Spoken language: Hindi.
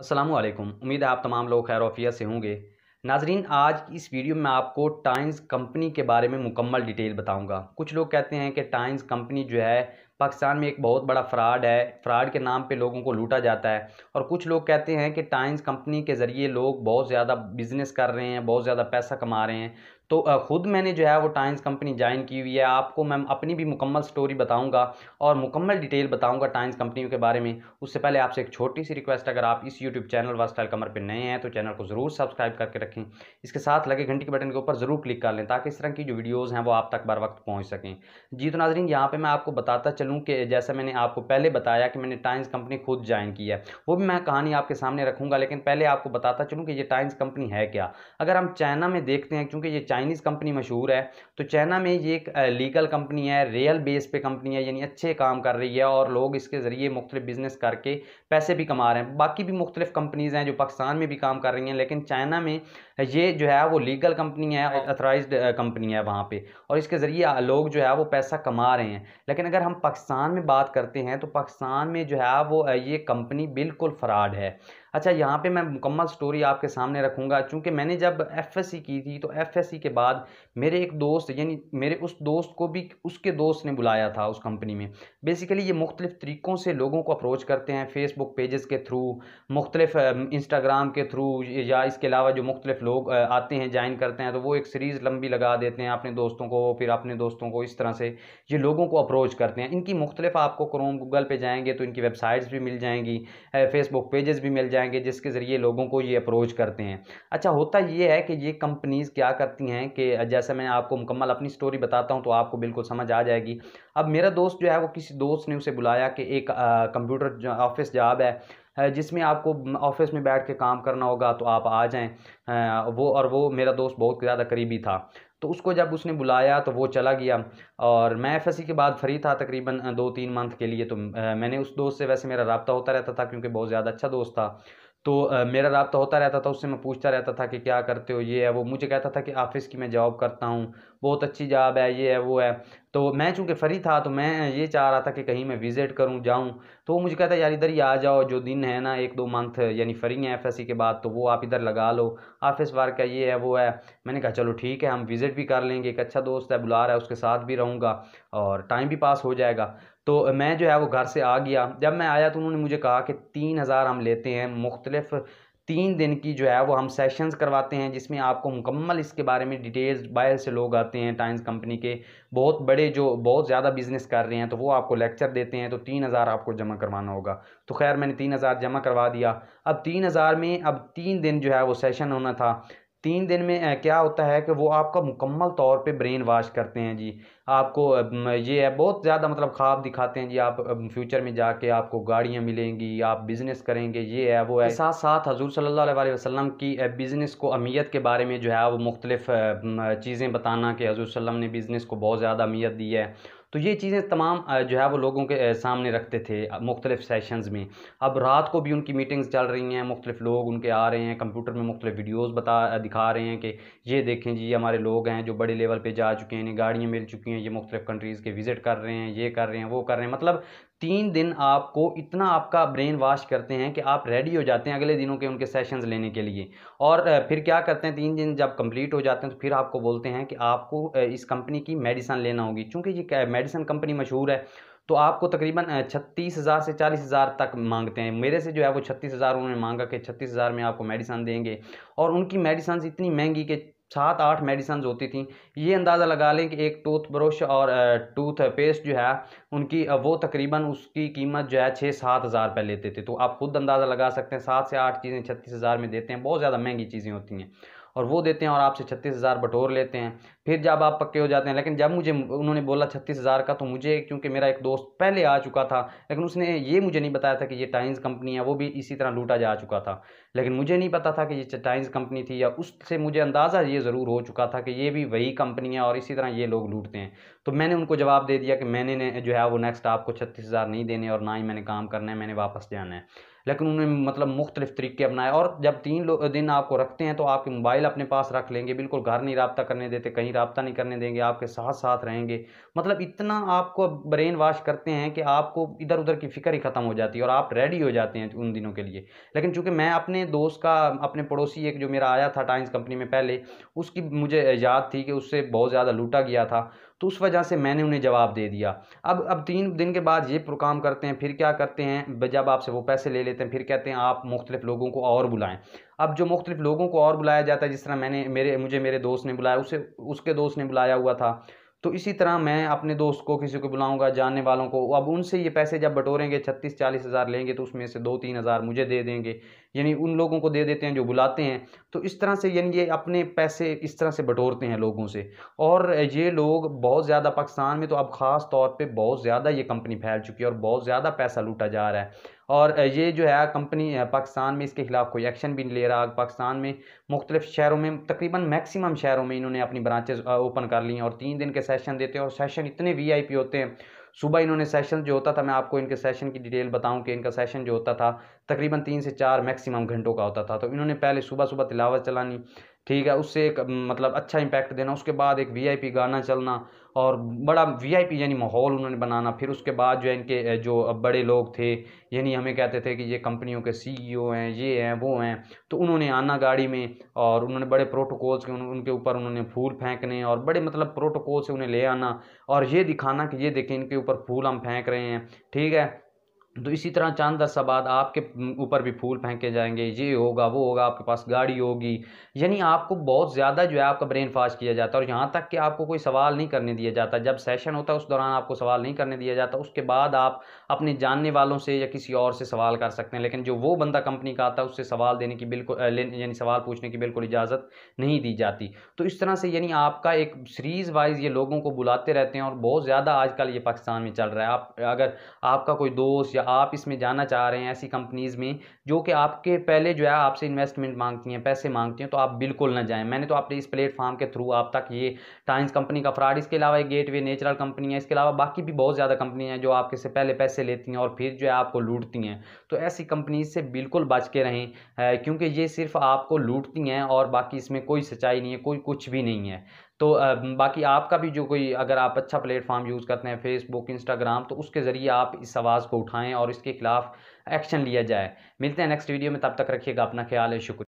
अस्सलाम वालेकुम उम्मीद है आप तमाम लोग खैरफियत से होंगे नाजरीन आज की इस वीडियो में आपको टाइम्स कंपनी के बारे में मुकम्मल डिटेल बताऊंगा कुछ लोग कहते हैं कि टाइम्स कंपनी जो है पाकिस्तान में एक बहुत बड़ा फ्रॉड है फ्रॉड के नाम पे लोगों को लूटा जाता है और कुछ लोग कहते हैं कि टाइम्स कंपनी के ज़रिए लोग बहुत ज़्यादा बिज़नेस कर रहे हैं बहुत ज़्यादा पैसा कमा रहे हैं तो ख़ुद मैंने जो है वो टाइम्स कंपनी ज्वाइन की हुई है आपको मैं अपनी भी मुकम्मल स्टोरी बताऊँगा और मुकम्मल डिटेल बताऊँगा टाइम्स कंपनी के बारे में उससे पहले आपसे एक छोटी सी रिक्वेस्ट अगर आप इस यूट्यूब चैनल वास्ट कमर पर नए हैं तो चैनल को ज़रूर सब्सक्राइब करके रखें इसके साथ लगे घंटी के बटन के ऊपर ज़रूर क्लिक कर लें ताकि इस तरह की जो वीडियोज़ हैं वो आप तक बर वक्त पहुँच सकें जी तो नाजरीन यहाँ पर मैं आपको बताता चलूँ कि जैसे मैंने आपको पहले बताया कि मैंने टाइम्स कंपनी खुद ज्वाइन की है वो भी मैं कहानी आपके सामने रखूँगा लेकिन पहले आपको बताता चलूँ कि ये टाइम्स कंपनी है क्या अगर हम चाइना में देखते हैं क्योंकि ये चाइना चाइनीज़ कंपनी मशहूर है तो चाइना में ये एक लीगल कंपनी है रियल बेस पे कंपनी है यानी अच्छे काम कर रही है और लोग इसके ज़रिए मुख्तलिफ बिज़नेस करके पैसे भी कमा रहे हैं बाकी भी मुख्तलिफ कंपनीज़ हैं जो पाकिस्तान में भी काम कर रही हैं लेकिन चाइना में ये जो है वो लीगल कंपनी है अथोराइज हाँ। कंपनी है वहाँ पर और इसके ज़रिए लोग जो है वो पैसा कमा रहे हैं लेकिन अगर हम पाकिस्तान में बात करते हैं तो पाकिस्तान में जो है वो ये कंपनी बिल्कुल फ्राड है अच्छा यहाँ पे मैं मुकम्मल स्टोरी आपके सामने रखूँगा चूँकि मैंने जब एफ की थी तो एफ के बाद मेरे एक दोस्त यानी मेरे उस दोस्त को भी उसके दोस्त ने बुलाया था उस कंपनी में बेसिकली ये मुख्तलिफ़ तरीक़ों से लोगों को अप्रोच करते हैं फेसबुक पेजेस के थ्रू मुख्तलिफ इंस्टाग्राम के थ्रू या इसके अलावा जो मुख्तलिफ लोग आते हैं ज्वाइन करते हैं तो वो एक सीरीज़ लंबी लगा देते हैं अपने दोस्तों को फिर अपने दोस्तों को इस तरह से ये लोगों को अप्रोच करते हैं इनकी मुख्तलिफ आपको क्रोम गूगल पर जाएंगे तो इनकी वेबसाइट्स भी मिल जाएंगी फेसबुक पेजेस भी मिल जाएंगे जिसके ज़रिए लोगों को ये अप्रोच करते हैं अच्छा होता ये है कि ये कंपनीज़ क्या करती हैं हैं कि जैसे मैं आपको मुकम्मल अपनी स्टोरी बताता हूँ तो आपको बिल्कुल समझ आ जाएगी अब मेरा दोस्त जो है वो किसी दोस्त ने उसे बुलाया कि एक कंप्यूटर ऑफिस जॉब है जिसमें आपको ऑफिस में बैठ के काम करना होगा तो आप आ जाएँ वो और वो मेरा दोस्त बहुत ज़्यादा करीबी था तो उसको जब उसने बुलाया तो वो चला गया और मैं एफ के बाद फ्री था तकरीबन दो तीन मंथ के लिए तो मैंने उस दोस्त से वैसे मेरा रबता होता रहता था क्योंकि बहुत ज़्यादा अच्छा दोस्त था तो मेरा रबता होता रहता था उससे मैं पूछता रहता था कि क्या करते हो ये है वो मुझे कहता था कि ऑफिस की मैं जॉब करता हूँ बहुत अच्छी जॉब है ये है वो है तो मैं चूँकि फ्री था तो मैं ये चाह रहा था कि कहीं मैं विज़िट करूँ जाऊँ तो वो मुझे कहता है यार इधर ही आ जाओ जो दिन है ना एक दो मंथ यानी फ्री हैं एफ के बाद तो वो आप इधर लगा लो ऑफिस वर्क है ये है वो है मैंने कहा चलो ठीक है हम विज़िट भी कर लेंगे एक अच्छा दोस्त है बुला रहा है उसके साथ भी रहूँगा और टाइम भी पास हो जाएगा तो मैं जो है वो घर से आ गया जब मैं आया तो उन्होंने मुझे कहा कि तीन हज़ार हम लेते हैं मुख्तलिफ़ तीन दिन की जो है वो हम सेशंस करवाते हैं जिसमें आपको मुकम्मल इसके बारे में डिटेल्स बाहर से लोग आते हैं टाइम्स कंपनी के बहुत बड़े जो बहुत ज़्यादा बिजनेस कर रहे हैं तो वो आपको लेक्चर देते हैं तो तीन हज़ार आपको जमा करवाना होगा तो खैर मैंने तीन हज़ार जमा करवा दिया अब तीन हज़ार में अब तीन दिन जो है वो सेशन होना था तीन दिन में क्या होता है कि वो आपका मुकम्मल तौर पे ब्रेन वाश करते हैं जी आपको ये है बहुत ज़्यादा मतलब ख्वाब दिखाते हैं जी आप फ्यूचर में जाके आपको गाड़ियाँ मिलेंगी आप बिज़नेस करेंगे ये है वो है साथ साथ हजूर सल्ला वसम की बिज़नेस को अमीयत के बारे में जो है वो मुख्तलिफ़ चीज़ें बताना कि हजूर वसम ने बिज़नेस को बहुत ज़्यादा अमीयत दी है तो ये चीज़ें तमाम जो है वो लोगों के सामने रखते थे मुख्तलिफ सेशंस में अब रात को भी उनकी मीटिंग्स चल रही हैं मुख्तलिफ लोग उनके आ रहे हैं कंप्यूटर में मुख्तलिफ वीडियोस बता दिखा रहे हैं कि ये देखें जी ये हमारे लोग हैं जो बड़े लेवल पर जा चुके हैं इन्हें गाड़ियाँ मिल चुकी हैं ये मुख्तलिफ कंट्रीज़ के विज़िट कर रहे हैं ये कर रहे हैं वो कर रहे हैं मतलब तीन दिन आपको इतना आपका ब्रेन वॉश करते हैं कि आप रेडी हो जाते हैं अगले दिनों के उनके सेशंस लेने के लिए और फिर क्या करते हैं तीन दिन जब कंप्लीट हो जाते हैं तो फिर आपको बोलते हैं कि आपको इस कंपनी की मेडिसन लेना होगी चूँकि ये मेडिसन कंपनी मशहूर है तो आपको तकरीबन छत्तीस हज़ार से चालीस हज़ार तक मांगते हैं मेरे से जो है वो छत्तीस हज़ार उन्होंने मांगा कि छत्तीस हज़ार में आपको मेडिसन देंगे और उनकी मेडिसन्स इतनी महंगी कि सात आठ मेडिसन होती थी ये अंदाज़ा लगा लें कि एक टूथ ब्रश और टूथ पेस्ट जो है उनकी वो तकरीबन उसकी कीमत जो है छः सात हज़ार रुपये लेते थे तो आप खुद अंदाज़ा लगा सकते हैं सात से आठ चीज़ें छत्तीस हज़ार में देते हैं बहुत ज़्यादा महंगी चीज़ें होती हैं और वो देते हैं और आपसे छत्तीस हज़ार बटोर लेते हैं फिर जब आप पक्के हो जाते हैं लेकिन जब मुझे उन्होंने बोला छत्तीस हज़ार का तो मुझे क्योंकि मेरा एक दोस्त पहले आ चुका था लेकिन उसने ये मुझे नहीं बताया था कि ये टाइम्स कंपनी है वो भी इसी तरह लूटा जा चुका था लेकिन मुझे नहीं पता था कि ये टाइम्स कंपनी थी या उससे मुझे अंदाज़ा ये ज़रूर हो चुका था कि ये भी वही कंपनी है और इसी तरह ये लोग लूटते हैं तो मैंने उनको जवाब दे दिया कि मैंने ने जो है वो नेक्स्ट आपको छत्तीस हज़ार नहीं देने और ना ही मैंने काम करना है मैंने वापस जाना है लेकिन उन्होंने मतलब मुख्तलिफ तरीके अपनाए और जब तीन दिन आपको रखते हैं तो आपके मोबाइल अपने पास रख लेंगे बिल्कुल घर नहीं रबता करने देते कहीं रबता नहीं करने देंगे आपके साथ साथ रहेंगे मतलब इतना आपको ब्रेन वाश करते हैं कि आपको इधर उधर की फ़िक्र ही ख़त्म हो जाती है और आप रेडी हो जाते हैं उन दिनों के लिए लेकिन चूँकि मैं अपने दोस्त का अपने पड़ोसी एक जो मेरा आया था टाइम्स कंपनी में पहले उसकी मुझे याद थी कि उससे बहुत ज़्यादा लूटा गया था तो उस वजह से मैंने उन्हें जवाब दे दिया अब अब तीन दिन के बाद ये काम करते हैं फिर क्या करते हैं जब आपसे वो पैसे ले लेते हैं फिर कहते हैं आप मुख्तलिफ़ लोगों को और बुलाएं अब जो मुख्तलिफ़ लोगों को और बुलाया जाता है जिस तरह मैंने मेरे मुझे मेरे दोस्त ने बुलाया उसे उसके दोस्त ने बुलाया हुआ था तो इसी तरह मैं अपने दोस्त को किसी को बुलाऊंगा जानने वालों को अब उनसे ये पैसे जब बटोरेंगे छत्तीस चालीस हज़ार लेंगे तो उसमें से दो तीन हज़ार मुझे दे देंगे यानी उन लोगों को दे देते हैं जो बुलाते हैं तो इस तरह से यानी ये अपने पैसे इस तरह से बटोरते हैं लोगों से और ये लोग बहुत ज़्यादा पाकिस्तान में तो अब ख़ास तौर पर बहुत ज़्यादा ये कंपनी फैल चुकी है और बहुत ज़्यादा पैसा लूटा जा रहा है और ये जो है कंपनी पाकिस्तान में इसके ख़िलाफ़ कोई एक्शन भी नहीं ले रहा पाकिस्तान में मुख्तलिफ़ शहरों में तकरीबन मैक्सिमम शहरों में इन्होंने अपनी ब्रांचेज ओपन कर ली और तीन दिन के सेशन देते हैं और सेशन इतने पी होते हैं सुबह इन्होंने सेशन जो होता था मैं आपको इनके सेशन की डिटेल बताऊं कि इनका सेशन जो होता था तकरीबन तीन से चार मैक्सिमम घंटों का होता था तो इन्होंने पहले सुबह सुबह तिलावत चलानी ठीक है उससे एक मतलब अच्छा इम्पैक्ट देना उसके बाद एक वीआईपी गाना चलना और बड़ा वीआईपी यानी माहौल उन्होंने बनाना फिर उसके बाद जो इनके जो बड़े लोग थे यानी हमें कहते थे कि ये कंपनियों के सीईओ e हैं ये हैं वो हैं तो उन्होंने आना गाड़ी में और उन्होंने बड़े प्रोटोकॉल्स के उनके ऊपर उन्होंने फूल फेंकने और बड़े मतलब प्रोटोकॉल से उन्हें ले आना और ये दिखाना कि ये देखें इनके ऊपर फूल हम फेंक रहे हैं ठीक है तो इसी तरह चांद दर्शा बाद आपके ऊपर भी फूल फेंके जाएंगे ये होगा वो होगा आपके पास गाड़ी होगी यानी आपको बहुत ज़्यादा जो है आपका ब्रेन फास्ट किया जाता है और यहाँ तक कि आपको कोई सवाल नहीं करने दिया जाता जब सेशन होता है उस दौरान आपको सवाल नहीं करने दिया जाता उसके बाद आप अपने जानने वालों से या किसी और से सवाल कर सकते हैं लेकिन जो वो बंदा कंपनी का आता है उससे सवाल देने की बिल्कुल यानी सवाल पूछने की बिल्कुल इजाज़त नहीं दी जाती तो इस तरह से यानी आपका एक सीरीज़ वाइज ये लोगों को बुलाते रहते हैं और बहुत ज़्यादा आजकल ये पाकिस्तान में चल रहा है आप अगर आपका कोई दोस्त या आप इसमें जाना चाह रहे हैं ऐसी कंपनीज़ में जो कि आपके पहले जो है आपसे इन्वेस्टमेंट मांगती हैं पैसे मांगती हैं तो आप बिल्कुल ना जाएं मैंने तो आपने इस प्लेटफॉर्म के थ्रू आप तक ये टाइम्स कंपनी का फ्रॉड इसके अलावा एक वे नेचुरल कंपनी है इसके अलावा बाकी भी बहुत ज़्यादा कंपनी हैं जो आपके से पहले पैसे लेती हैं और फिर जो है आपको लूटती हैं तो ऐसी कंपनीज से बिल्कुल बच के रहें क्योंकि ये सिर्फ आपको लूटती हैं और बाकी इसमें कोई सच्चाई नहीं है कोई कुछ भी नहीं है तो बाकी आपका भी जो कोई अगर आप अच्छा प्लेटफॉर्म यूज़ करते हैं फेसबुक इंस्टाग्राम तो उसके ज़रिए आप इस आवाज़ को उठाएँ और इसके खिलाफ एक्शन लिया जाए मिलते हैं नेक्स्ट वीडियो में तब तक रखिएगा अपना ख्याल है शुक्रिया